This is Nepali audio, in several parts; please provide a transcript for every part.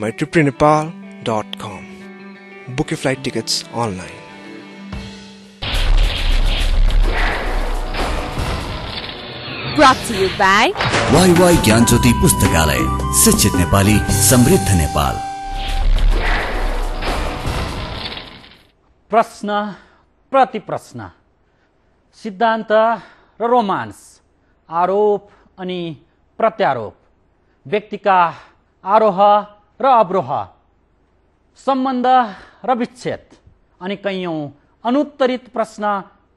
My Nepal dot com book a flight tickets online brought to you पुस्तकालय शिक्षित नेपाली समृद्ध नेपाल प्रश्न प्रतिप्रश्न सिद्धान्त र रोमान्स आरोप अनि प्रत्यारोप व्यक्तिका आरोह र अवरोह सम्बन्ध र विच्छेद अनि कैयौँ अनुत्तरित प्रश्न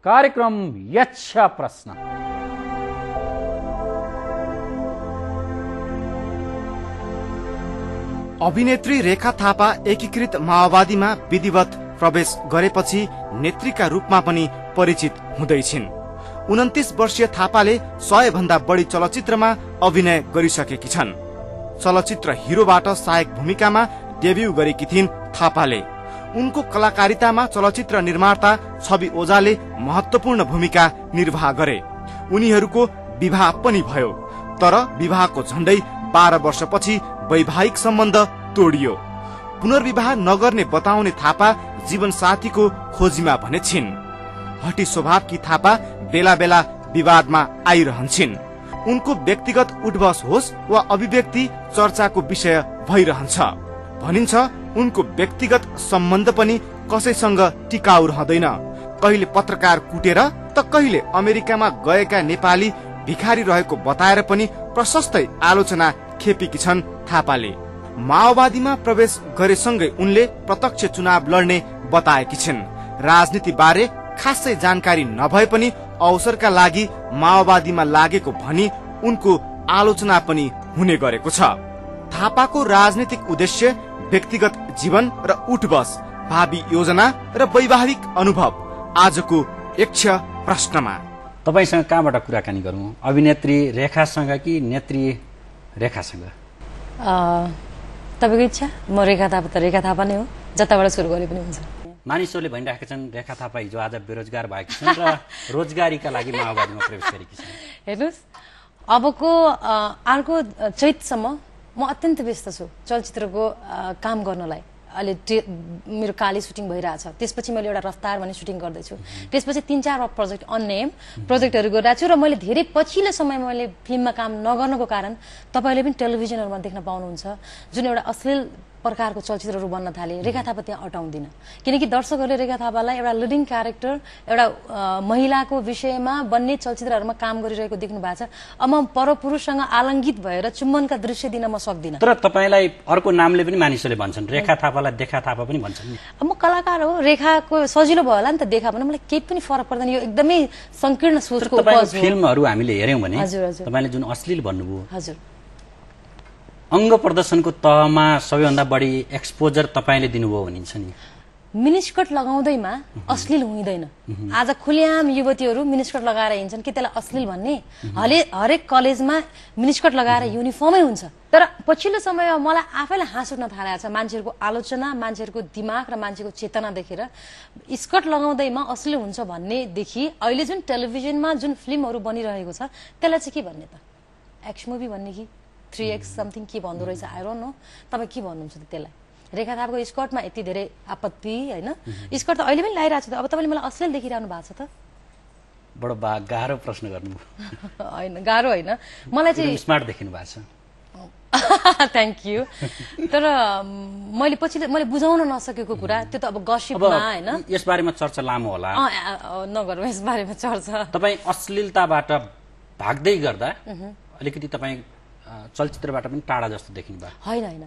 कार्यक्रम यक्ष प्रश्न अभिनेत्री रेखा थापा एकीकृत माओवादीमा विधिवत प्रवेश गरेपछि नेत्रीका रूपमा पनि परिचित हुँदैछिन् उन्तिस वर्षीय थापाले सयभन्दा बढी चलचित्रमा अभिनय गरिसकेकी छन् चलचित्र हिरोबाट सहायक भूमिकामा डेब्यू गरेकी थिइन् थापाले उनको कलाकारितामा चलचित्र निर्माता छवि ओझाले महत्वपूर्ण भूमिका निर्वाह गरे उनीहरूको विवाह पनि भयो तर विवाहको झण्डै बाह्र वर्षपछि वैवाहिक सम्बन्ध तोडियो पुनर्विवाह नगर्ने बताउने थापा जीवनसाथीको खोजीमा भने छिन् हटी स्वभावकी थापा बेला बेला विवादमा आइरहन्छन् उनको व्यक्तिगत उठबस होस् वा अभिव्यक्ति चर्चाको विषय भइरहन्छ भनिन्छ उनको व्यक्तिगत सम्बन्ध पनि कसैसँग टिकाउ रहँदैन कहिले पत्रकार कुटेर त कहिले अमेरिकामा गएका नेपाली भिखारी रहेको बताएर पनि प्रशस्तै आलोचना खेपेकी छन् थापाले माओवादीमा प्रवेश गरेसँगै उनले प्रत्यक्ष चुनाव लड्ने बताएकी छिन् राजनीति बारे खासै जानकारी नभए पनि अवसरका लागि माओवादीमा लागेको भनी उनको आलोचना पनि हुने गरेको छ थापाको राजनीतिक उद्देश्य व्यक्तिगत जीवन र उठबस भावी योजना र वैवाहिक अनुभव आजको यक्ष प्रश्नमा तपाईँसँग कहाँबाट कुराकानी गरौँ अभिनेत्री रेखासँग कि नेत्री रेखासँग तपाईँको इच्छा म रेखा थापा त रेखा थापा नै हो जताबाट सुरु गरे पनि हुन्छ मानिसहरूले भनिरहेका छन् रेखा थापा हिजो आज बेरोजगार भएकी छन् र रोजगारीका लागि माओवादीमा प्रवेश गरेकी छन् हेर्नुहोस् अबको अर्को चैतसम्म म अत्यन्त व्यस्त छु चलचित्रको काम गर्नलाई अहिले मेरो काली सुटिङ भइरहेछ त्यसपछि मैले एउटा रफ्तार भन्ने सुटिङ गर्दैछु त्यसपछि तिन चारवटा प्रोजेक्ट अन्नेम प्रोजेक्टहरू गरिरहेको छु र मैले धेरै पछिल्लो समय मैले फिल्ममा काम नगर्नुको कारण तपाईँले पनि टेलिभिजनहरूमा देख्न पाउनुहुन्छ जुन एउटा अश्लील प्रकारको चलचित्रहरू बन्न थाले रेखा थापा त्यहाँ अटाउँदिन किनकि दर्शकहरूले रेखा थापालाई एउटा लिडिङ क्यारेक्टर एउटा महिलाको विषयमा बन्ने चलचित्रहरूमा काम गरिरहेको देख्नु भएको छ अब म परपुरुषसँग आलङ्गित भएर चुम्बनका दृश्य दिन म सक्दिनँ तर तपाईँलाई अर्को नामले पनि मानिसहरूले भन्छन् रेखा थापालाई देखा थापा पनि भन्छन् म कलाकार हो रेखाको सजिलो भयो होला नि त देखा भने मलाई केही पनि फरक पर्दैन यो एकदमै सङ्कीर्ण सोचको फिल्महरू हामीले हेऱ्यौँ भने हजुर हजुर तपाईँले जुन अश्लील भन्नुभयो हजुर अङ्ग प्रदर्शनको तहमा सबैभन्दा बढी एक्सपोजर तपाईँले दिनुभयो भनिन्छ नि मिनिस्कट लगाउँदैमा अश्लील हुँदैन आज खुलेआम युवतीहरू मिनिस्कट लगाएर हिँड्छन् कि त्यसलाई अश्लील भन्ने हले हरेक कलेजमा मिनिस्कट लगाएर युनिफर्मै हुन्छ तर पछिल्लो समय मलाई आफैलाई हाँस उठ्न थालेको छ मान्छेहरूको आलोचना मान्छेहरूको दिमाग र मान्छेको चेतना देखेर स्कर्ट लगाउँदैमा अश्लील हुन्छ भन्नेदेखि अहिले जुन टेलिभिजनमा जुन फिल्महरू बनिरहेको छ त्यसलाई चाहिँ के भन्ने त एक्स मुभी भन्ने कि थ्री एक्स समथिङ के भन्दो रहेछ आएर डोन्ट नो तपाईँ के भन्नुहुन्छ त्यसलाई रेखा थापाको स्कर्टमा यति धेरै आपत्ति होइन स्कर्ट त अहिले पनि लगाइरहेको त अब तपाईँले मलाई अश्लील देखिरहनु भएको छ त बडो बा गाह्रो प्रश्न गर्नु होइन गाह्रो होइन मलाई चाहिँ स्मार्ट देखिनु भएको छ थ्याङ्क यू तर मैले पछि मैले बुझाउन नसकेको कुरा त्यो त अब गसिपमा होइन यसबारेमा चर्चा लामो होला नगरौँ यसबारेमा चर्चा तपाईँ अश्लीलताबाट भाग्दै गर्दा अलिकति तपाईँ चलचित्रबाट पनि टाढा जस्तो देखिनु भयो होइन होइन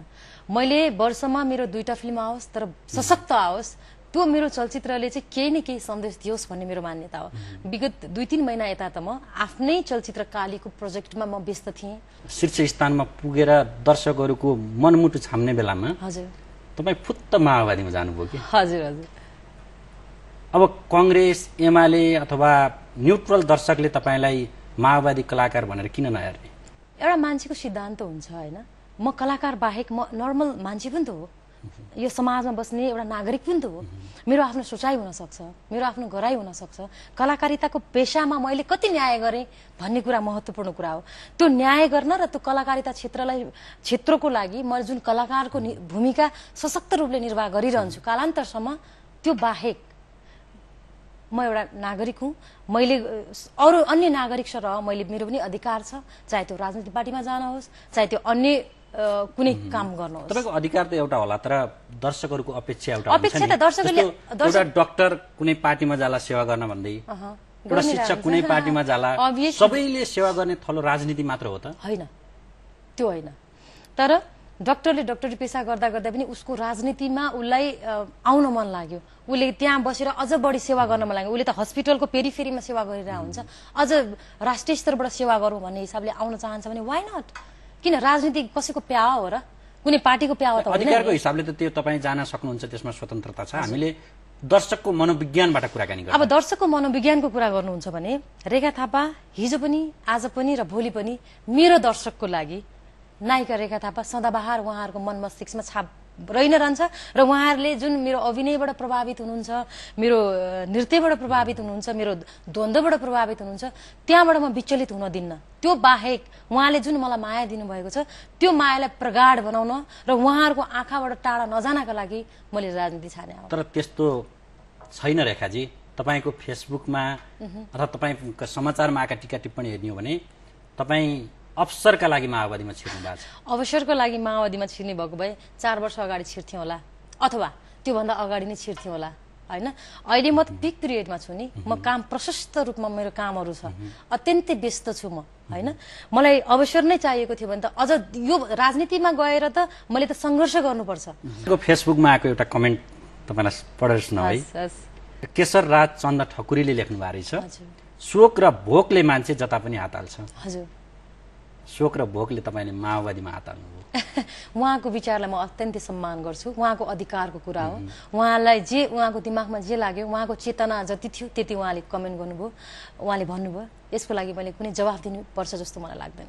मैले वर्षमा मेरो दुईटा फिल्म आओस् तर सशक्त आओस् त्यो मेरो चलचित्रले चाहिँ केही न केही सन्देश दियोस् भन्ने मेरो मान्यता हो विगत दुई तिन महिना यता त म आफ्नै चलचित्र कालीको प्रोजेक्टमा म व्यस्त थिएँ शीर्ष स्थानमा पुगेर दर्शकहरूको मनमुटु छाम्ने बेलामा हजुर तपाईँ फुत्त माओवादीमा जानुभयो कि हजुर हजुर अब कङ्ग्रेस एमाले अथवा न्युट्रल दर्शकले तपाईँलाई माओवादी कलाकार भनेर किन नहेर्ने एउटा मान्छेको सिद्धान्त हुन्छ होइन म कलाकार बाहेक म नर्मल मान्छे पनि त हो यो समाजमा बस्ने एउटा नागरिक पनि त हो मेरो आफ्नो सोचाइ हुनसक्छ मेरो आफ्नो गराइ हुनसक्छ कलाकारिताको पेसामा मैले कति न्याय गरेँ भन्ने कुरा महत्त्वपूर्ण कुरा हो त्यो न्याय गर्न र त्यो कलाकारिता क्षेत्रलाई क्षेत्रको लागि म जुन कलाकारको भूमिका सशक्त रूपले निर्वाह गरिरहन्छु कालान्तरसम्म त्यो बाहेक म एउटा नागरिक हुँ मैले अरू अन्य नागरिक सरह मैले मेरो पनि अधिकार छ चाहे त्यो राजनीतिक पार्टीमा जान होस् चाहे त्यो अन्य कुनै काम गर्नु तपाईँको अधिकार त एउटा होला तर दर्शकहरूको अपेक्षा एउटा अपेक्षा त दर्शकहरूले एउटा डाक्टर कुनै पार्टीमा जाला सेवा गर्न भन्दै एउटा शिक्षक कुनै पार्टीमा जाला सबैले सेवा गर्ने थलो राजनीति मात्र हो त होइन त्यो होइन तर डक्टरले डक्टरी पेसा गर्दा गर्दा पनि उसको राजनीतिमा उसलाई आउन मन लाग्यो उसले त्यहाँ बसेर अझ बढी सेवा गर्न मन लाग्यो उसले त हस्पिटलको पेरिफेरीमा सेवा गरिरहेको हुन्छ अझ राष्ट्रिय स्तरबाट सेवा गरौँ भन्ने हिसाबले आउन चाहन्छ भने वाइ नट किन राजनीति कसैको प्या हो र कुनै पार्टीको प्या हो त अधिकारको हिसाबले त त्यो तपाईँ जान सक्नुहुन्छ त्यसमा स्वतन्त्रता छ हामीले दर्शकको मनोविज्ञानबाट कुराकानी अब दर्शकको मनोविज्ञानको कुरा गर्नुहुन्छ भने रेखा थापा हिजो पनि आज पनि र भोलि पनि मेरो दर्शकको लागि नायिका थापा सदाबहार उहाँहरूको मन मस्तिष्कमा छाप रहि नै रहन्छ र उहाँहरूले जुन मेरो अभिनयबाट प्रभावित हुनुहुन्छ मेरो नृत्यबाट प्रभावित हुनुहुन्छ मेरो द्वन्द्वबाट प्रभावित हुनुहुन्छ त्यहाँबाट म विचलित हुन दिन्न त्यो बाहेक उहाँले जुन मलाई माया दिनुभएको छ त्यो मायालाई प्रगाढ बनाउन र उहाँहरूको आँखाबाट टाढा नजानका लागि मैले राजनीति छाने तर त्यस्तो छैन रेखाजी तपाईँको फेसबुकमा अथवा तपाईँको समाचारमा आएका टिका टिप्पणी हेर्ने हो भने तपाईँ अवसरका लागि माओवादीमा छिर्नु भएको छ अवसरको लागि माओवादीमा छिर्ने भएको भए चार वर्ष अगाडि छिर्थ्यौँ होला अथवा त्योभन्दा अगाडि नै छिर्थ्यौँ होला होइन अहिले म त पिक पिरियडमा छु नि म काम प्रशस्त रूपमा मेरो कामहरू छ अत्यन्तै व्यस्त छु म होइन मलाई अवसर नै चाहिएको थियो भने त अझ यो राजनीतिमा गएर त मैले त सङ्घर्ष गर्नुपर्छ फेसबुकमा आएको एउटा कमेन्ट तपाईँलाई पढेर सुनाउ केशर राज चन्द ठकुरीले लेख्नु भएको रहेछ शोक र भोकले मान्छे जता पनि हात हाल्छ हजुर शोक र भोकले तपाईँले माओवादीमा हात हाल्नुभयो उहाँको विचारलाई म अत्यन्तै सम्मान गर्छु उहाँको अधिकारको कुरा हो उहाँलाई जे उहाँको दिमागमा जे लाग्यो उहाँको चेतना जति थियो त्यति उहाँले कमेन्ट गर्नुभयो उहाँले भन्नुभयो यसको लागि मैले कुनै जवाफ दिनुपर्छ जस्तो मलाई लाग्दैन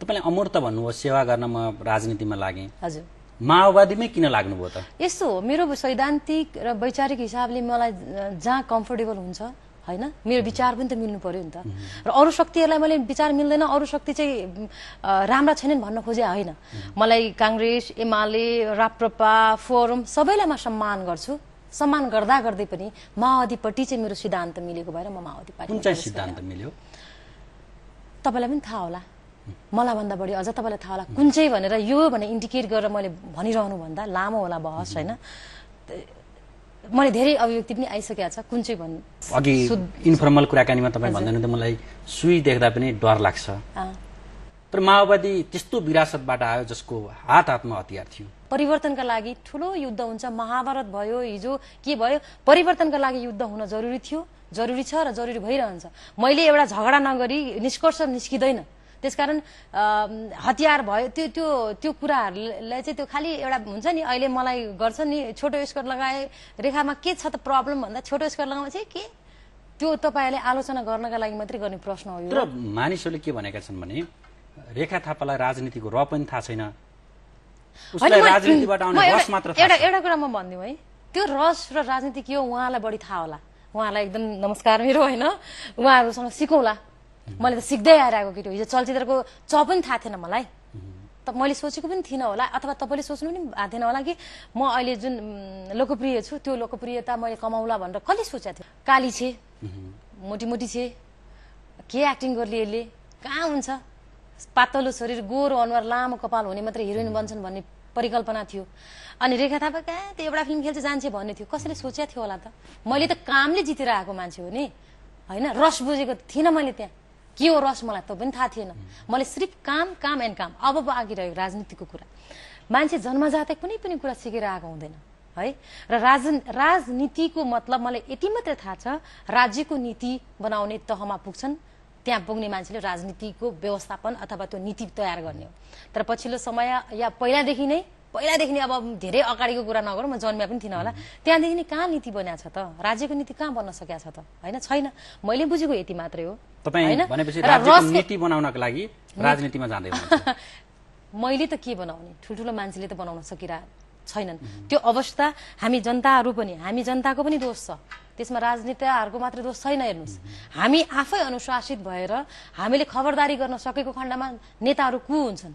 तपाईँले अमूर्त भन्नुभयो सेवा गर्न म राजनीतिमा लागेँ हजुर माओवादीमै किन लाग्नुभयो त यस्तो हो मेरो सैद्धान्तिक र वैचारिक हिसाबले मलाई जहाँ कम्फोर्टेबल हुन्छ होइन मेरो विचार पनि त मिल्नु पर्यो नि त र अरू शक्तिहरूलाई मैले विचार मिल्दैन अरू शक्ति चाहिँ राम्रा छैनन् भन्न खोजे होइन मलाई काङ्ग्रेस एमाले राप्रपा फोरम सबैलाई म सम्मान गर्छु सम्मान गर्दा गर्दै पनि माओवादीपट्टि चाहिँ मेरो सिद्धान्त मिलेको भएर म माओवादी पार्टी सिद्धान्त मिल्यो तपाईँलाई पनि थाहा होला मलाई भन्दा बढी अझ तपाईँलाई थाहा होला कुन चाहिँ भनेर यो भने इन्डिकेट गरेर मैले भनिरहनु भन्दा लामो होला बहस होइन मैले धेरै अभिव्यक्ति पनि आइसकेको छ कुन चाहिँ भन्नु अघि इन्फर्मल कुराकानीमा तपाईँ भन्दैन त मलाई सुई देख्दा पनि डर लाग्छ तर माओवादी त्यस्तो विरासतबाट आयो जसको हात हातमा हतियार थियो परिवर्तनका लागि ठुलो युद्ध हुन्छ महाभारत भयो हिजो के भयो परिवर्तनका लागि युद्ध हुन जरुरी थियो जरुरी छ र जरुरी भइरहन्छ मैले एउटा झगडा नगरी निष्कर्ष निस्किँदैन त्यसकारण हतियार भयो त्यो त्यो त्यो कुराहरूलाई चाहिँ त्यो खालि एउटा हुन्छ नि अहिले मलाई गर्छ नि छोटो स्कर्ट लगाए रेखामा के छ त प्रब्लम भन्दा छोटो स्कर्ट लगाउँछ के त्यो तपाईँहरूले आलोचना गर्नका लागि मात्रै गर्ने प्रश्न हो तर मानिसहरूले के भनेका छन् भने रेखा थापालाई राजनीतिको र पनि थाहा छैन एउटा एउटा कुरा म भनिदिउँ है त्यो रस र राजनीति के हो उहाँलाई बढी थाहा होला उहाँलाई एकदम नमस्कार मेरो होइन उहाँहरूसँग सिकौँला मैले त सिक्दै आएर आएको केटी हिजो चलचित्रको च पनि थाहा थिएन मलाई त मैले सोचेको पनि थिइनँ होला अथवा तपाईँले सोच्नु पनि भएको थिएन होला कि म अहिले जुन लोकप्रिय छु त्यो लोकप्रियता मैले कमाउला भनेर कसले सोचेको थिएँ काली छे मोटी मोटी छे के एक्टिङ गर्ने यसले कहाँ हुन्छ पातलो शरीर गोरो अनुहार लामो कपाल हुने मात्रै हिरोइन बन्छन् भन्ने परिकल्पना थियो अनि रेखा थापा कहाँ त्यो एउटा फिल्म खेल्छ जान्छे भन्ने थियो कसैले सोचेको थियो होला त मैले त कामले जितेर आएको मान्छे हो नि होइन रस बुझेको थिइनँ मैले त्यहाँ के हो रस मलाई त पनि थाहा थिएन मैले सिर्फ काम काम एन्ड काम अब आगिरहेको राजनीतिको कुरा मान्छे जन्मजातै कुनै पनि कुरा सिकेर आएको हुँदैन है र राज राजनीतिको मतलब मलाई यति मात्रै थाहा छ राज्यको नीति बनाउने तहमा पुग्छन् त्यहाँ पुग्ने मान्छेले राजनीतिको व्यवस्थापन अथवा त्यो नीति तयार गर्ने हो तर पछिल्लो समय या पहिलादेखि नै पहिलादेखि अब धेरै अगाडिको कुरा नगरौँ म जन्मिया पनि थिइनँ होला त्यहाँदेखि नै कहाँ नीति बनाएको छ त राज्यको नीति कहाँ बन्न सकेको छ त होइन छैन मैले बुझेको यति मात्रै हो मैले त के बनाउने ठुल्ठुलो मान्छेले त बनाउन सकिरहेको छैनन् त्यो अवस्था हामी जनताहरू पनि हामी जनताको पनि दोष छ त्यसमा राजनेताहरूको मात्र दोष छैन हेर्नुहोस् हामी आफै अनुशासित भएर हामीले खबरदारी गर्न सकेको खण्डमा नेताहरू को हुन्छन्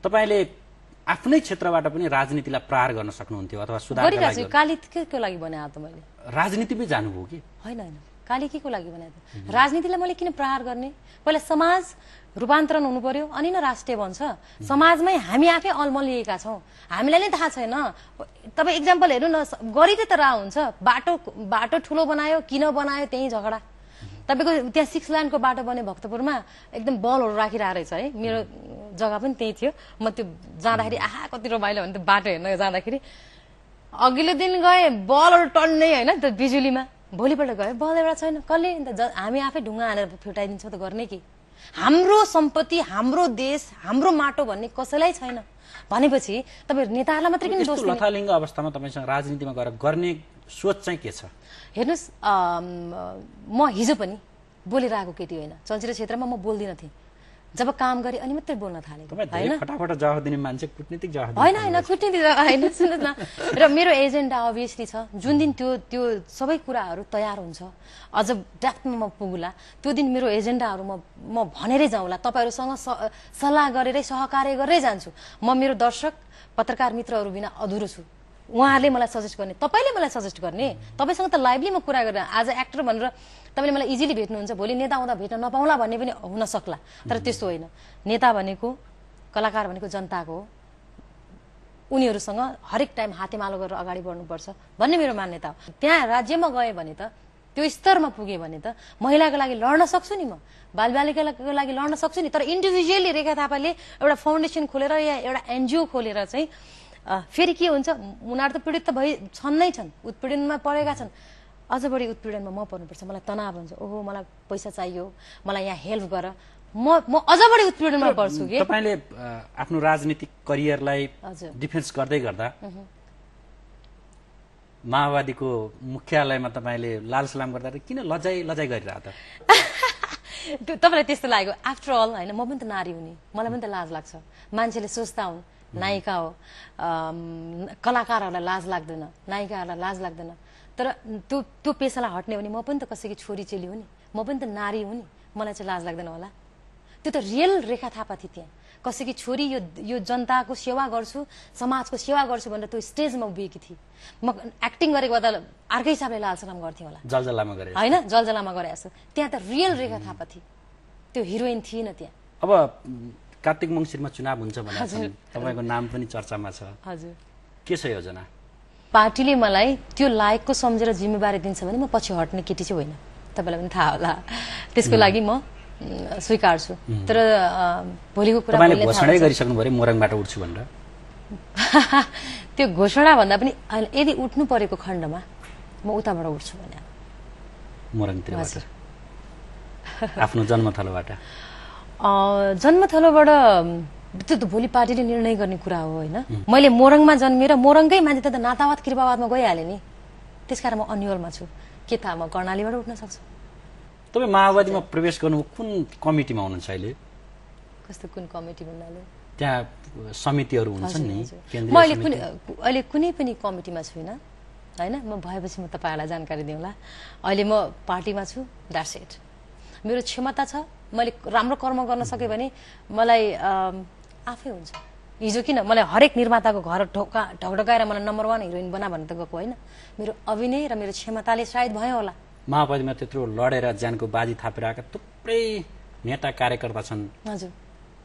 तपाईँले आफ्नै क्षेत्रबाट पनि राजनीतिलाई प्रहार गर्न सक्नुहुन्थ्यो अथवा सुधार राजनीतिमै जानुभयो कि होइन होइन काली के को लागि बनाएको राजनीतिलाई मैले किन प्रहार गर्ने पहिला समाज रूपान्तरण हुनु पर्यो अनि न राष्ट्रिय भन्छ समाजमै हामी आफै अलमलिएका छौँ हामीलाई नै थाहा छैन तपाईँ इक्जाम्पल हेर्नु न गरिदिए त रा हुन्छ बाटो बाटो ठुलो बनायो किन बनायो त्यही झगडा तपाईँको त्यहाँ सिक्स लाइनको बाटो बने भक्तपुरमा एकदम बलहरू राखिरहेको रहेछ है मेरो जग्गा पनि त्यही थियो म त्यो जाँदाखेरि आहा कति रमाइलो भने त्यो बाटो हेर्न जाँदाखेरि अघिल्लो दिन गएँ बलहरू टन्नै होइन त्यो बिजुलीमा भोलिपल्ट गयो बल एउटा छैन कसले अन्त हामी आफै ढुङ्गा हानेर फुटाइदिन्छौँ त गर्ने कि हाम्रो सम्पत्ति हाम्रो देश हाम्रो माटो भन्ने कसैलाई छैन भनेपछि तपाईँ नेताहरूलाई मात्रै किन दोष अवस्थामा तपाईँसँग राजनीतिमा गएर गर्ने सोच चाहिँ के छ हेर्नुहोस् म हिजो पनि बोलेर आएको केटी होइन चलचित्र क्षेत्रमा म बोल्दिनँ थिएँ जब काम गरेँ अनि मात्रै बोल्न थालेँ फटाफट जवाफ दिने मान्छे कुटनीतिक जवाफ होइन होइन कुटनीति होइन सुन्नुहोस् न र मेरो एजेन्डा अभियसली छ जुन दिन त्यो त्यो सबै कुराहरू तयार हुन्छ अझ डेप्थमा म पुगुला त्यो दिन मेरो एजेन्डाहरू म म भनेरै जाउँला तपाईँहरूसँग सल्लाह गरेरै सहकार्य गरेरै जान्छु म मेरो दर्शक पत्रकार मित्रहरू बिना अधुरो छु उहाँहरूले मलाई सजेस्ट गर्ने तपाईँले मलाई सजेस्ट गर्ने तपाईँसँग त लाइभली म कुरा गरेर आज एक्टर भनेर तपाईँले मलाई इजिली भेट्नुहुन्छ भोलि नेता आउँदा भेट्न नपाउँला भन्ने पनि हुन सक्ला तर त्यस्तो होइन नेता भनेको कलाकार भनेको जनताको हो उनीहरूसँग हरेक टाइम हातेमालो गरेर अगाडि बढ्नुपर्छ भन्ने मेरो मान्यता हो त्यहाँ राज्यमा गएँ भने त त्यो स्तरमा पुगेँ भने त महिलाको लागि लड्न सक्छु नि म बालबालिकाको लागि लड्न सक्छु नि तर इन्डिभिजुअली रेखा थापाले एउटा फाउन्डेसन खोलेर या एउटा एनजिओ खोलेर चाहिँ फेरि के हुन्छ उनीहरू त पीडित त भइ छन् नै छन् उत्पीडनमा परेका छन् अझ बढी उत्पीडनमा म पर्नुपर्छ मलाई तनाव हुन्छ ओहो मलाई पैसा चाहियो मलाई यहाँ हेल्प गर म म अझ बढी उत्पीडनमा पर्छु कि तपाईँले आफ्नो राजनीतिक करियरलाई डिफेन्स गर्दै गर्दा माओवादीको मुख्यालयमा तपाईँले लाल सलाम गर्दा किन लजाइ लजाइ गरिरहेको तपाईँलाई त्यस्तो लाग्यो आफ्टर अल होइन म पनि त नारी हुने मलाई पनि त लाज लाग्छ मान्छेले सोच्दा हुन् नायिका हो कलाकारहरूलाई लाज लाग्दैन नायिकाहरूलाई लाज लाग्दैन तर त्यो त्यो पेसालाई हट्ने हो भने म पनि त कसैको छोरी चेली हो नि म पनि त नारी हो नि मलाई चाहिँ लाज लाग्दैन होला त्यो त रियल रेखा थापा थिए त्यहाँ कसैकी छोरी यो यो जनताको सेवा गर्छु समाजको सेवा गर्छु भनेर त्यो स्टेजमा उभिएकी थिएँ म एक्टिङ गरेको गर्दा अर्कै हिसाबले लालसलाम गर्थेँ होला जलजलामा गरे होइन जलजलामा गरे त्यहाँ त रियल रेखा थापा थिए त्यो हिरोइन थिएन त्यहाँ अब कार्तिक मङ्सिरमा चुनाव हुन्छ भनेर तपाईँको नाम पनि चर्चामा छ हजुर के छ योजना पार्टीले मलाई त्यो लायकको सम्झेर जिम्मेवारी दिन्छ भने म पछि हट्ने केटी चाहिँ होइन तपाईँलाई पनि थाहा होला त्यसको लागि म स्वीकार छु तर भोलिको कुरा मोरङबाट उठ्छु भनेर त्यो घोषणा भन्दा पनि यदि उठ्नु परेको खण्डमा म उताबाट उठ्छु भने आफ्नो जन्मथलोबाट जन्मथलोबाट त्यो त भोलि पार्टीले निर्णय गर्ने कुरा हो होइन मैले मोरङमा जन्मेर मोरङकै मान्छे त नातावाद कृपावादमा गइहालेँ नि त्यसकारण म अन्यलमा छु के थाहा म कर्णालीबाट उठ्न सक्छु तपाईँ माओवादीमा प्रवेश गर्नु कुन कमिटीमा हुनुहुन्छ अहिले कस्तो कुन कमिटी भन्नाले त्यहाँ समितिहरू हुन्छन् नि म अहिले कुनै अहिले कुनै पनि कमिटीमा छुइनँ होइन म भएपछि म तपाईँहरूलाई जानकारी दिउँला अहिले म पार्टीमा छु द्याट्स इट मेरो क्षमता छ मैले राम्रो कर्म गर्न सकेँ भने मलाई आफै हुन्छ हिजो किन मलाई हरेक निर्माताको घर ढोका ढकढकाएर मलाई नम्बर वान हिरोइन बना भनेर त गएको होइन मेरो अभिनय र मेरो क्षमताले सायद भयो होला माओवादीमा त्यत्रो लडेर ज्यानको बाजी थापेर आएका थुप्रै नेता कार्यकर्ता छन् हजुर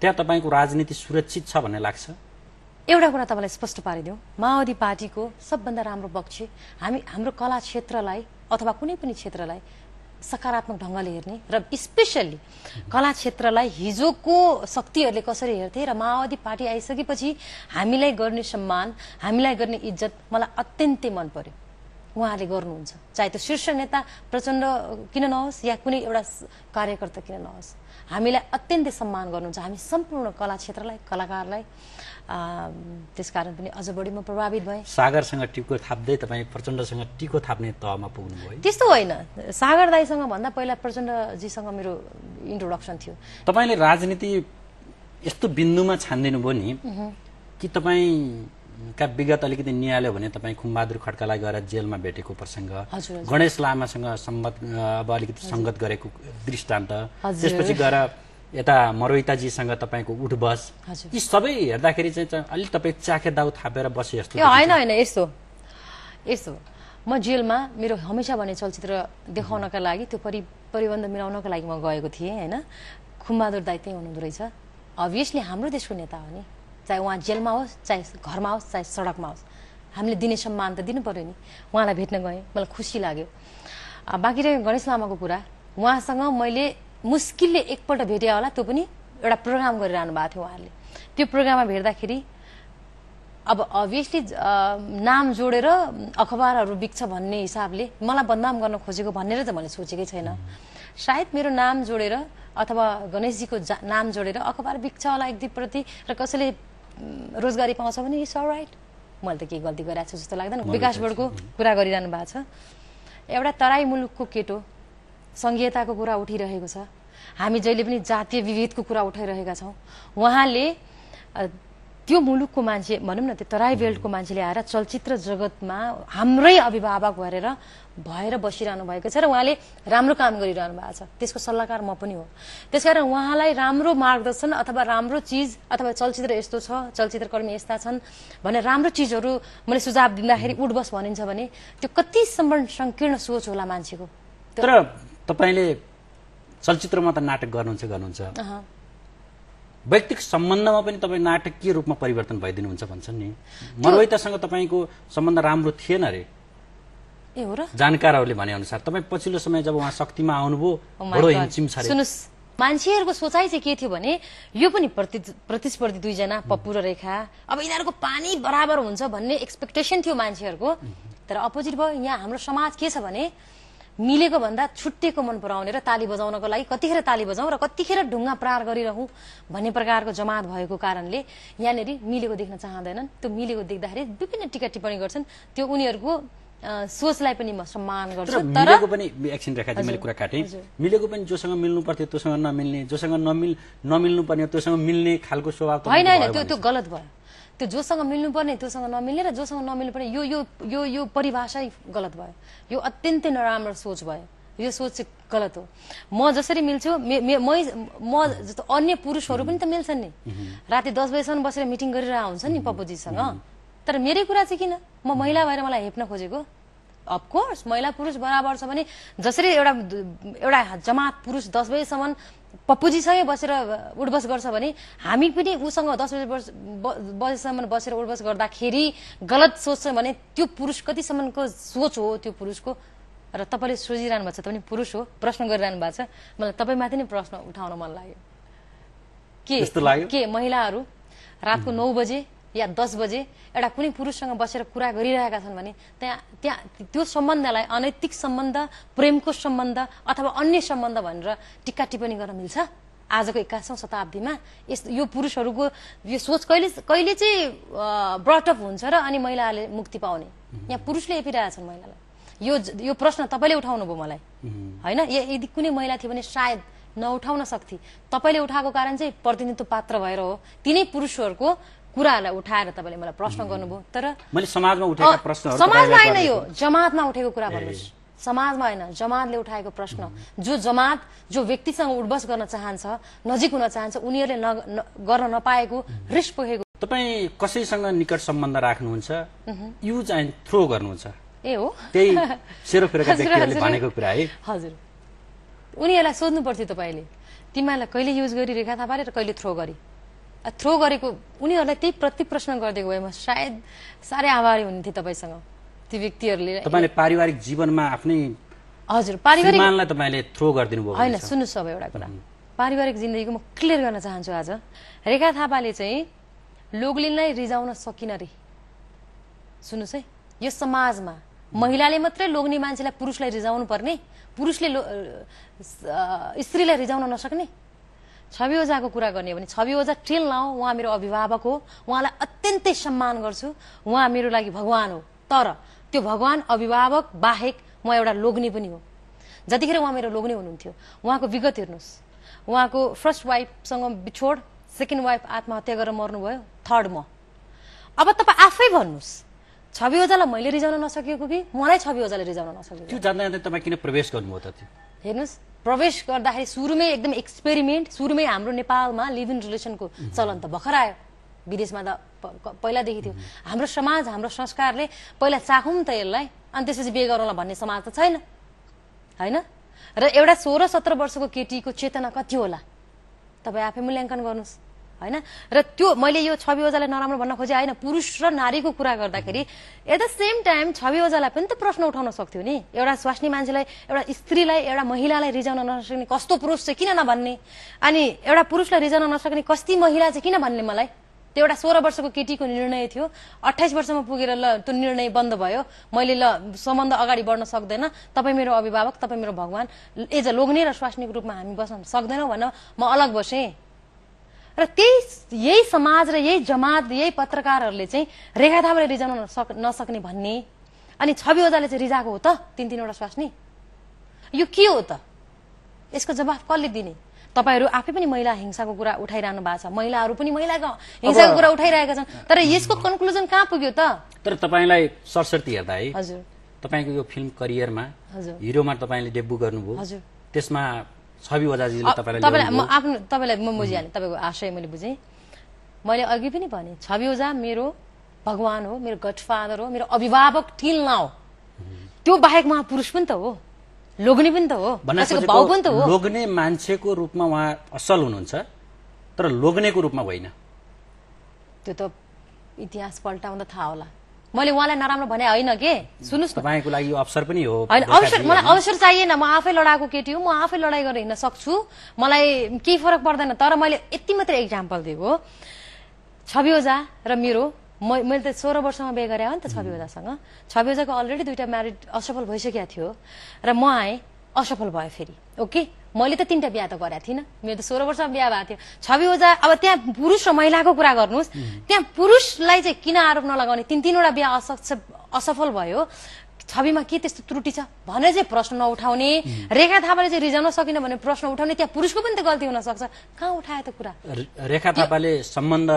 त्यहाँ तपाईँको राजनीति सुरक्षित छ भन्ने लाग्छ एउटा कुरा तपाईँलाई स्पष्ट पारिदिउँ माओवादी पार्टीको सबभन्दा राम्रो पक्ष हामी हाम्रो कला क्षेत्रलाई अथवा कुनै पनि क्षेत्रलाई सकारात्मक ढङ्गले हेर्ने र स्पेसल्ली कला क्षेत्रलाई हिजोको शक्तिहरूले कसरी हेर्थे र माओवादी पार्टी आइसकेपछि हामीलाई गर्ने सम्मान हामीलाई गर्ने इज्जत मलाई अत्यन्तै मन पर्यो उहाँले गर्नुहुन्छ चाहे त्यो शीर्ष नेता प्रचण्ड किन नहोस् या कुनै एउटा कार्यकर्ता किन नहोस् हामीलाई अत्यन्तै सम्मान गर्नुहुन्छ हामी सम्पूर्ण कला क्षेत्रलाई कलाकारलाई त्यस कारण पनि अझ बढी म प्रभावित भएँ सागरसँग टिको थाप्दै तपाईँ प्रचण्डसँग टिको थाप्ने तहमा पुग्नुभयो त्यस्तो होइन सागर दाईसँग भन्दा पहिला प्रचण्डजीसँग मेरो इन्ट्रोडक्सन थियो तपाईँले राजनीति यस्तो बिन्दुमा छानिदिनु भयो नि कि तपाईँ का विगत अलिकति निहाल्यो भने तपाईँ खुम्बहादुर खड्कालाई गएर जेलमा भेटेको प्रसङ्ग गणेश लामासँग सम्बत अब अलिकति सङ्गत गरेको दृष्टान्त त्यसपछि गएर यता मरोइताजीसँग तपाईँको उठबस यी सबै हेर्दाखेरि चाहिँ अलिक तपाईँ चाखे दाउ थापेर बसे जस्तो होइन होइन यस्तो यस्तो म जेलमा मेरो हमेसा भन्ने चलचित्र देखाउनका लागि त्यो परि परिबन्ध मिलाउनको लागि म गएको थिएँ होइन खुम्बहादुर दाई त्यहीँ हुनुहुँदो रहेछ अभियसली हाम्रो देशको नेता हो नि चाहे उहाँ जेलमा होस् चाहे घरमा होस् चाहे सडकमा होस् हामीले दिने सम्मान त दिनु पऱ्यो नि उहाँलाई भेट्न गएँ मलाई खुसी लाग्यो बाँकी रह्यो गणेश लामाको कुरा उहाँसँग मैले मुस्किलले एकपल्ट भेटेँ होला त्यो पनि एउटा प्रोग्राम गरिरहनु भएको थियो उहाँहरूले त्यो प्रोग्राममा भेट्दाखेरि अब अभियसली नाम जोडेर अखबारहरू बिक्छ भन्ने हिसाबले मलाई बदनाम गर्न खोजेको भनेर त मैले सोचेकै छैन सायद मेरो नाम जोडेर अथवा गणेशजीको जा नाम जोडेर अखबार बिक्छ होला एक दुईप्रति र कसैले रोजगारी पाउँछ भने इट्स राइट मैले त केही गल्ती गरिरहेको छु जस्तो लाग्दैन विकास बोर्डको कुरा गरिरहनु भएको छ एउटा तराई मुलुकको केटो सङ्घीयताको कुरा उठिरहेको छ हामी जहिले पनि जातीय विभेदको कुरा उठाइरहेका छौँ उहाँले त्यो मुलुकको मान्छे भनौँ न त्यो तराई बेल्टको मान्छेले आएर चलचित्र जगतमा हाम्रै अभिभावक भएर भएर बसिरहनु भएको छ र उहाँले राम्रो काम गरिरहनु भएको छ त्यसको सल्लाहकार म पनि हो त्यसकारण उहाँलाई राम्रो मार्गदर्शन अथवा राम्रो चिज अथवा चलचित्र यस्तो छ चलचित्रकर्मी यस्ता छन् भने राम्रो चिजहरू मैले सुझाव दिँदाखेरि उठबस भनिन्छ भने त्यो कतिसम्म सङ्कीर्ण सोच होला मान्छेको तर तपाईँले चलचित्रमा त नाटक गर्नुहुन्छ गर्नुहुन्छ व्यक्तिगत सम्बन्धमा पनि तपाईँ नाटकीय रूपमा परिवर्तन भइदिनुहुन्छ भन्छन् नि मरवैतासँग तपाईँको सम्बन्ध राम्रो थिएन अरे ए हो र जानकारहरूले अनुसार तपाईँ पछिल्लो समय जब उहाँ शक्तिमा आउनुभयो oh बडो छ मान्छेहरूको सोचाइ चाहिँ के थियो भने यो पनि प्रतिस्पर्धी दुईजना hmm। पप्पु र रेखा अब यिनीहरूको पानी बराबर हुन्छ भन्ने एक्सपेक्टेसन थियो मान्छेहरूको hmm। तर अपोजिट भयो यहाँ हाम्रो समाज के छ भने मिलेको भन्दा छुट्टिएको मन पराउने र ताली बजाउनको लागि कतिखेर ताली बजाउँ र कतिखेर ढुङ्गा प्रार गरिरहँ भन्ने प्रकारको जमात भएको कारणले यहाँनिर मिलेको देख्न चाहँदैनन् त्यो मिलेको देख्दाखेरि विभिन्न टिका टिप्पणी गर्छन् त्यो उनीहरूको सोचलाई पनि म सम्मान गर्छु तर मिलेको पनि एकछिन रेखा मैले कुरा काटेँ मिलेको पनि जोसँग मिल्नु पर्थ्यो त्योसँग नमिल्ने जोसँग नमिल नमिल्नु पर्ने त्योसँग मिल्ने खालको स्वभाव होइन होइन त्यो त्यो गलत भयो त्यो जोसँग मिल्नुपर्ने त्योसँग नमिल्ने र जोसँग नमिल्नुपर्ने यो यो यो यो परिभाषा गलत भयो यो अत्यन्तै नराम्रो सोच भयो यो सोच गलत हो म जसरी मिल्छु मै म जस्तो अन्य पुरुषहरू पनि त मिल्छन् नि राति दस बजीसम्म बसेर मिटिङ गरेर आउँछ नि पपुजीसँग तर मेरै कुरा चाहिँ किन म महिला भएर मलाई हेप्न खोजेको अफकोर्स महिला पुरुष बराबर छ भने जसरी एउटा एउटा जमात पुरुष दस बजीसम्म पप्पुजीसँगै बसेर उठबस गर्छ भने हामी पनि उसँग दस बजे बजेसम्म बसेर उठबस गर्दाखेरि गलत सोच्छ भने त्यो पुरुष कतिसम्मको सोच हो त्यो पुरुषको र तपाईँले सोचिरहनु भएको छ तपाईँ पुरुष हो प्रश्न गरिरहनु भएको छ मलाई तपाईँमाथि नै प्रश्न उठाउन मन लाग्यो के के महिलाहरू रातको नौ बजे या दस बजे एउटा कुनै पुरुषसँग बसेर कुरा गरिरहेका छन् भने त्यहाँ त्यहाँ त्यो सम्बन्धलाई अनैतिक सम्बन्ध प्रेमको सम्बन्ध अथवा अन्य सम्बन्ध भनेर टिक्का टिप्पणी गर्न मिल्छ आजको एक्काइसौँ शताब्दीमा यस यो पुरुषहरूको यो सोच कहिले कहिले चाहिँ ब्रटअप हुन्छ र अनि महिलाहरूले मुक्ति पाउने यहाँ पुरुषले छन् महिलालाई यो यो प्रश्न तपाईँले भयो मलाई होइन यदि कुनै महिला थियो भने सायद नउठाउन सक्थे तपाईँले उठाएको कारण चाहिँ प्रतिनिधित्व पात्र भएर हो तिनै पुरुषहरूको कुराहरूलाई उठाएर तपाईँले मलाई प्रश्न गर्नुभयो तर मैले समाजमा उठेका प्रश्न समाजमा होइन यो जमातमा उठेको कुरा भन्नुहोस् समाजमा होइन जमातले उठाएको प्रश्न जो जमात जो व्यक्तिसँग उड्बस गर्न चाहन्छ नजिक हुन चाहन्छ उनीहरूले गर्न नपाएको रिस पोखेको तपाईँ कसैसँग निकट सम्बन्ध राख्नुहुन्छ युज एन्ड थ्रो गर्नुहुन्छ ए हो त्यही सेरोफेरोका भनेको कुरा है हजुर उनीहरूलाई सोध्नु पर्थ्यो तपाईँले तिमीहरूलाई कहिले युज गरिरहेका रेखा थापाले र कहिले थ्रो गरी थ्रो गरेको उनीहरूलाई त्यही प्रति प्रश्न गरिदिएको भए म सायद साह्रै आभारी हुन्थेँ तपाईँसँग ती व्यक्तिहरूले तपाईँले पारिवारिक जीवनमा आफ्नै हजुर पारिवारिक तपाईँले थ्रो गरिदिनु भयो होइन सुन्नुहोस् अब एउटा कुरा पारिवारिक जिन्दगीको म क्लियर गर्न चाहन्छु आज रेखा थापाले चाहिँ लोग्लिनलाई रिजाउन सकिन रे सुन्नुहोस् है यो समाजमा महिलाले मात्रै लोग्ने मान्छेलाई पुरुषलाई रिजाउनु पर्ने पुरुषले स्त्रीलाई रिजाउन नसक्ने छवि ओझाको कुरा गर्ने हो भने छवि ओझा टेल लाउँ उहाँ मेरो अभिभावक हो उहाँलाई अत्यन्तै सम्मान गर्छु उहाँ मेरो लागि भगवान हो तर त्यो भगवान अभिभावक बाहेक म एउटा लोग्नी पनि हो जतिखेर उहाँ मेरो लोग्ने हुनुहुन्थ्यो उहाँको विगत हेर्नुहोस् उहाँको फर्स्ट वाइफसँग बिछोड सेकेन्ड वाइफ आत्महत्या गरेर मर्नुभयो थर्ड म अब तपाईँ आफै भन्नुहोस् छवि ओझालाई मैले रिजाउन नसकेको कि मलाई छवि ओझाले रिजाउन नसकेको त्यो जाँदा जाँदै तपाईँ किन प्रवेश गर्नुभयो त हेर्नुहोस् प्रवेश गर्दाखेरि सुरुमै एकदम एक्सपेरिमेन्ट सुरुमै हाम्रो नेपालमा लिभ इन रिलेसनको चलन त भर्खर आयो विदेशमा त पहिलादेखि थियो हाम्रो समाज हाम्रो संस्कारले पहिला चाखौँ त यसलाई अनि त्यसपछि बिहे गरौँला भन्ने समाज त छैन होइन र एउटा सोह्र सत्र वर्षको केटीको चेतना कति होला तपाईँ आफै मूल्याङ्कन गर्नुहोस् होइन र त्यो मैले यो छवि ओजालाई नराम्रो भन्न खोजेँ होइन पुरुष र नारीको कुरा गर्दाखेरि एट द सेम टाइम छवि ओजालाई पनि त प्रश्न उठाउन सक्थ्यो नि एउटा स्वास्नी मान्छेलाई एउटा स्त्रीलाई एउटा महिलालाई रिजाउन नसक्ने कस्तो पुरुष चाहिँ किन नभन्ने अनि एउटा पुरुषलाई रिजाउन नसक्ने कस्ती महिला चाहिँ किन भन्ने मलाई त्यो एउटा सोह्र वर्षको केटीको निर्णय थियो अठाइस वर्षमा पुगेर ल त्यो निर्णय बन्द भयो मैले ल सम्बन्ध अगाडि बढ्न सक्दैन तपाईँ मेरो अभिभावक तपाईँ मेरो भगवान् एज अ लोग्ने र स्वास्नीको रूपमा हामी बस्न सक्दैनौँ भनेर म अलग बसेँ र त्यही यही समाज र यही जमात यही पत्रकारहरूले चाहिँ रेखा थापाले रिजाउन सक नसक्ने भन्ने अनि छवि ओजाले चाहिँ रिजाएको हो त तिन तिनवटा स्वास्नी यो के हो त यसको जवाफ कसले दिने तपाईँहरू आफै पनि महिला हिंसाको कुरा उठाइरहनु भएको छ महिलाहरू पनि महिलाको हिंसाको कुरा उठाइरहेका छन् तर यसको कन्क्लुजन कहाँ पुग्यो त तर तपाईँलाई सरस्वती हेर्दा है हजुर तपाईँको यो फिल्म करियरमा हिरोमा तपाईँले डेब्यु गर्नुभयो त्यसमा छवि तपाईँलाई म आफ्नो तपाईँलाई म बुझिहालेँ तपाईँको आशय मैले बुझेँ मैले अघि पनि भने छवि ओझा मेरो भगवान हो मेरो गड हो मेरो अभिभावक न हो त्यो बाहेक उहाँ पुरुष पनि त हो लोग्ने पनि त हो भाउ पनि त हो लोग्ने मान्छेको रूपमा उहाँ असल हुनुहुन्छ तर लोग्नेको रूपमा होइन त्यो त इतिहास पल्टाउँदा थाहा होला मैले उहाँलाई नराम्रो भने होइन के सुन्नुहोस् तपाईँको लागि अवसर पनि हो अवसर मलाई अवसर चाहिएन म आफै लडाएको केटी हो म आफै लडाई गरेर हिँड्न सक्छु मलाई केही फरक पर्दैन तर मैले यति मात्रै इक्जाम्पल दिएको छवि ओझा र मेरो मैले त सोह्र वर्षमा बिहे गरेँ हो नि त छवि ओझासँग छवि ओझाको अलरेडी दुइटा म्यारिड असफल भइसकेको थियो र म आएँ असफल भयो फेरि ओके मैले त तिनवटा बिहा त गरेको थिइनँ मेरो त सोह्र वर्षमा बिहा भएको थियो छवि ओझा अब त्यहाँ पुरुष र महिलाको कुरा गर्नुहोस् त्यहाँ पुरुषलाई चाहिँ किन आरोप नलगाउने तिन तिनवटा बिहा असक्ष असफल भयो छविमा के त्यस्तो त्रुटि छ भनेर चाहिँ प्रश्न नउठाउने रेखा थापाले चाहिँ रिजाउन सकिन भने प्रश्न उठाउने त्यहाँ पुरुषको पनि त गल्ती हुन सक्छ कहाँ उठायो त कुरा रेखा थापाले सम्बन्ध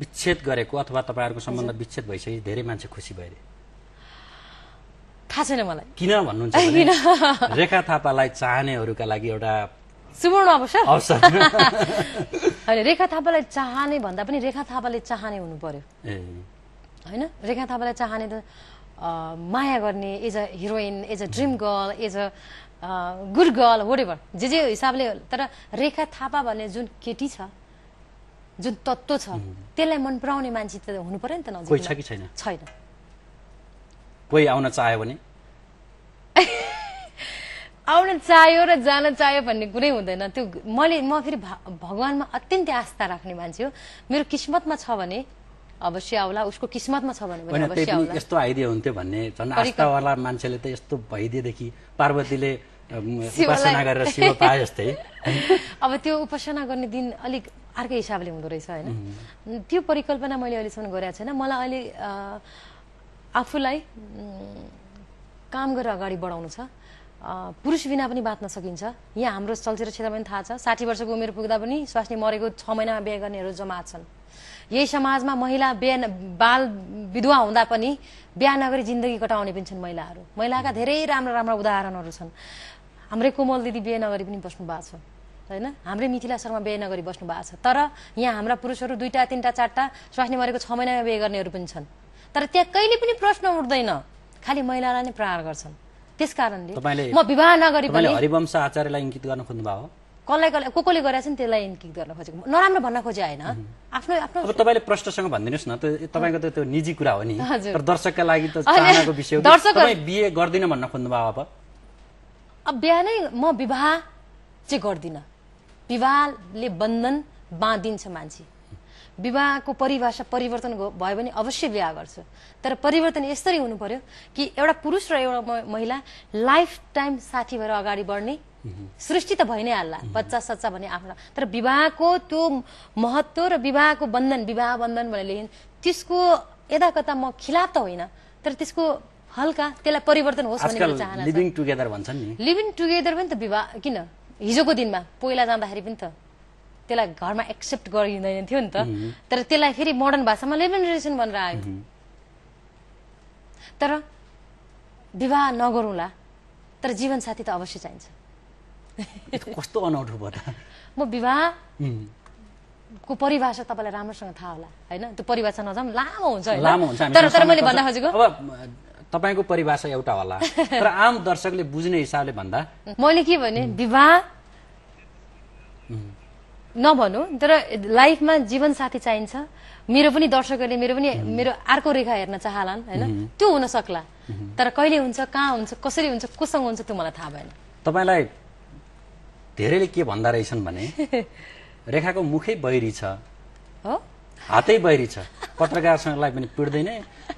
विच्छेद गरेको अथवा तपाईँहरूको सम्बन्ध विच्छेद भइसक्यो धेरै मान्छे खुसी भइरहे थाहा छैन मलाई किन भन्नुहुन्छ रेखा थापालाई चाहनेहरूका लागि एउटा सुवर्ण अवसर होइन रेखा थापालाई चाहने भन्दा पनि रेखा थापाले चाहने हुनु पर्यो होइन रेखा थापालाई चाहने त माया गर्ने as a heroine as a dream girl as a good girl whatever जे जे हिसाबले तर रेखा थापा भन्ने जुन केटी छ जुन तत्त्व छ त्यसलाई मन पराउने मान्छे त हुनु पर्यो नि त छैन कोही आउन चाह्यो भने आउन चाह्यो र जान चाह्यो भन्ने कुरै हुँदैन त्यो मैले म फेरि भगवान्मा अत्यन्तै आस्था राख्ने मान्छे हो मेरो किस्मतमा छ भने अवश्य आउला उसको किस्मतमा छ भने यस्तो आइदियो हुन्थ्यो भन्ने झन् आस्थावाला मान्छेले त यस्तो भइदिएदेखि पार्वतीले उपासना गरेर शिव पाए जस्तै अब त्यो उपासना गर्ने दिन अलिक अर्कै हिसाबले हुँदो रहेछ होइन त्यो परिकल्पना मैले अहिलेसम्म गरेको छैन मलाई अहिले आफूलाई काम गरेर अगाडि बढाउनु छ पुरुष बिना पनि बाँच्न सकिन्छ यहाँ हाम्रो चलचित्र क्षेत्रमा पनि थाहा छ साठी वर्षको उमेर पुग्दा पनि स्वास्नी मरेको छ महिनामा बिहे गर्नेहरू जमा छन् यही समाजमा महिला बिहान बाल विधवा हुँदा पनि बिहा नगरी जिन्दगी कटाउने पनि छन् महिलाहरू महिलाका धेरै राम्रा राम्रा उदाहरणहरू छन् हाम्रै कोमल दिदी बिहे नगरी पनि बस्नु भएको छ होइन हाम्रै मिथिला शर्मा बिहे नगरी बस्नु भएको छ तर यहाँ हाम्रा पुरुषहरू दुईवटा तिनवटा चारवटा स्वास्नी मरेको छ महिनामा बिहे गर्नेहरू पनि छन् तर त्यहाँ कहिले पनि प्रश्न उठ्दैन खालि महिलालाई नै प्रहार गर्छन् त्यस कारणले म विवाह नगरी पनि हरिवंश आचार्यलाई इङ्कित गर्न खोज्नुभयो कसलाई कसलाई को कसले गरेर नि त्यसलाई इन्किक गर्न खोजेको नराम्रो भन्न खोजे होइन आफ्नो आफ्नो अब तपाईँले प्रश्नसँग भनिदिनुहोस् न त्यो तपाईँको त त्यो निजी कुरा हो नि तर दर्शकका लागि त चाहनाको विषय बिहे गर्दिन भन्न खोज्नुभयो अब अब बिहानै म विवाह चाहिँ गर्दिनँ विवाहले बन्धन बाँधिन्छ मान्छे विवाहको परिभाषा परिवर्तन भयो भने अवश्य बिहा गर्छु तर परिवर्तन यसरी हुनु पर्यो कि एउटा पुरुष र एउटा महिला लाइफ टाइम साथी भएर अगाडि बढ्ने सृष्टि त भइ नै हाल्ला बच्चा सच्चा भने आफ्नो तर विवाहको त्यो महत्व र विवाहको बन्धन विवाह बन्धन लेखिन् त्यसको यता कता म खिलाफ त होइन तर त्यसको हल्का त्यसलाई परिवर्तन होस् भन्ने चाहना लिभिङ टुगेदर भन्छन् नि लिभिङ टुगेदर पनि त विवाह किन हिजोको दिनमा पहिला जाँदाखेरि पनि त त्यसलाई घरमा एक्सेप्ट गरिँदैन थियो नि त तर त्यसलाई फेरि मोडर्न भाषामा लिभेनरेसन भनेर आयो तर विवाह नगरौँला तर जीवनसाथी त अवश्य चाहिन्छ कस्तो अनौठो म विवाह को परिभाषा तपाईँलाई राम्रोसँग थाहा होला होइन त्यो परिभाषा नजाउँ लामो हुन्छ मैले तपाईँको परिभाषा एउटा होला तर आम दर्शकले बुझ्ने हिसाबले भन्दा मैले के भने विवाह नभनौँ तर लाइफमा जीवन साथी चाहिन्छ मेरो पनि दर्शकहरूले मेरो पनि मेरो अर्को रेखा हेर्न चाहलान् होइन त्यो हुन सक्ला तर कहिले हुन्छ कहाँ हुन्छ कसरी हुन्छ कोसँग हुन्छ त्यो मलाई थाहा भएन तपाईँलाई धेरैले के भन्दा रहेछन् भने रेखाको मुखै बहिरी छ हो हातै बहिरी छ पत्रकारसँगलाई पनि पिट्दैन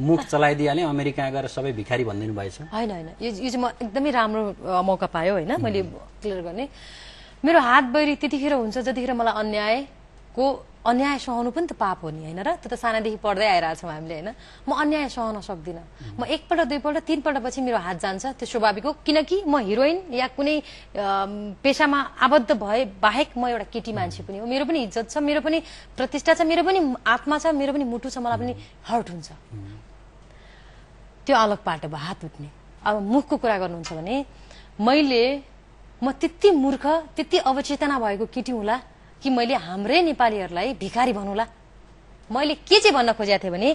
मुख चलाइदिइहालेँ अमेरिका गएर सबै भिखारी भनिदिनु भएछ होइन होइन यो चाहिँ म एकदमै राम्रो मौका पायो होइन मैले क्लियर गर्ने मेरो हात बैरी त्यतिखेर हुन्छ जतिखेर मलाई अन्यायको अन्याय सहनु पनि त पाप हो नि होइन र त्यो त सानादेखि पढ्दै आइरहेछौँ हामीले होइन म अन्याय सहन सक्दिनँ म एकपल्ट दुईपल्ट तिनपल्ट पछि मेरो हात जान्छ त्यो स्वाभाविक हो किनकि म हिरोइन या कुनै पेसामा आबद्ध भए बाहेक म एउटा केटी मान्छे पनि हो मेरो पनि इज्जत छ मेरो पनि प्रतिष्ठा छ मेरो पनि आत्मा छ मेरो पनि मुटु छ मलाई पनि हर्ट हुन्छ त्यो अलग पाटो भयो हात उठ्ने अब मुखको कुरा गर्नुहुन्छ भने मैले म त्यति मूर्ख त्यति अवचेतना भएको केटी हुँला कि मैले हाम्रै नेपालीहरूलाई भिखारी भनौँला मैले के चाहिँ भन्न खोजेको थिएँ भने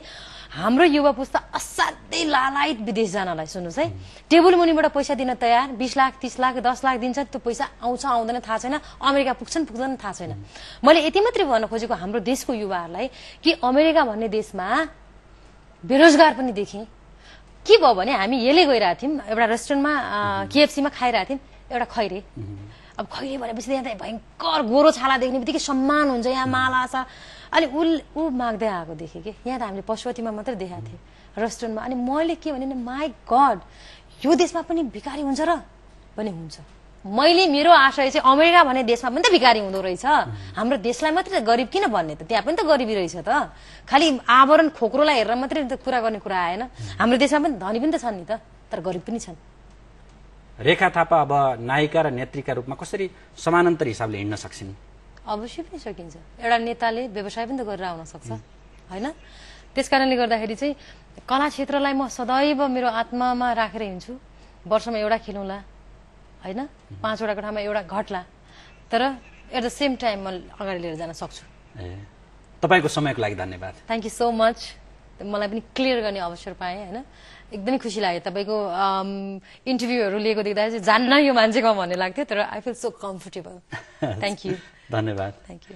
हाम्रो युवा पुस्ता असाध्यै लालायत विदेश जानलाई सुन्नुहोस् है टेबल मुनिबाट पैसा दिन तयार बिस लाख तिस लाख दस लाख दिन्छ त्यो पैसा आउँछ आउँदैन थाहा छैन अमेरिका पुग्छन् पुग्दैन थाहा छैन मैले यति मात्रै भन्न खोजेको हाम्रो देशको युवाहरूलाई कि अमेरिका भन्ने देशमा बेरोजगार पनि देखेँ के भयो भने हामी यसले गइरहेको थियौँ एउटा रेस्टुरेन्टमा केएफसीमा खाइरहेको थियौँ एउटा खैरे अब खैरे भनेपछि यहाँ त भयङ्कर गोरो छाला देख्ने बित्तिकै सम्मान हुन्छ यहाँ माला छ अनि उसले ऊ माग्दै आएको देखेँ कि यहाँ त हामीले पशुपतिमा मात्रै देखाएको थिएँ रेस्टुरेन्टमा अनि मैले के भने माई गड यो देशमा पनि भिखारी हुन्छ र पनि हुन्छ मैले मेरो आशय चाहिँ अमेरिका भन्ने देशमा पनि त भिकारी हुँदो रहेछ हाम्रो देशलाई मात्रै गरिब किन भन्ने त त्यहाँ पनि त गरिबी रहेछ त खालि आवरण खोक्रोलाई हेरेर मात्रै कुरा गर्ने कुरा आएन हाम्रो देशमा पनि धनी पनि त छन् नि त तर गरिब पनि छन् रेखा थापा अब नायिका र नेत्रीका रूपमा कसरी समानान्तर हिसाबले हिँड्न सक्छन् अवश्य पनि सकिन्छ एउटा नेताले व्यवसाय पनि त गरेर आउन सक्छ होइन त्यस कारणले गर्दाखेरि चाहिँ कला क्षेत्रलाई म सदैव मेरो आत्मामा राखेर हिँड्छु वर्षमा एउटा खेलौँला होइन पाँचवटा कोठामा एउटा घटला तर एट द सेम टाइम म अगाडि लिएर जान सक्छु तपाईँको समयको लागि धन्यवाद थ्याङ्क यू सो मच मलाई पनि क्लियर गर्ने अवसर पाएँ होइन एकदमै खुसी लाग्यो तपाईँको इन्टरभ्यूहरू लिएको देख्दा चाहिँ जान्न यो मान्छेको भन्ने लाग्थ्यो तर I feel so comfortable thank you धन्यवाद थ्याङ्क यू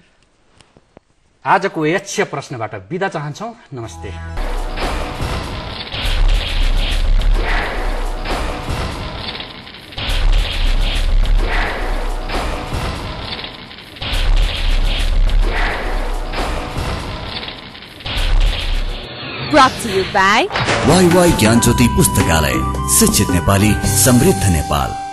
आजको यक्ष प्रश्नबाट बिदा चाहन्छौँ नमस्ते brought to you by YY ज्ञान ज्योति पुस्तकालय शिक्षित नेपाली समृद्ध नेपाल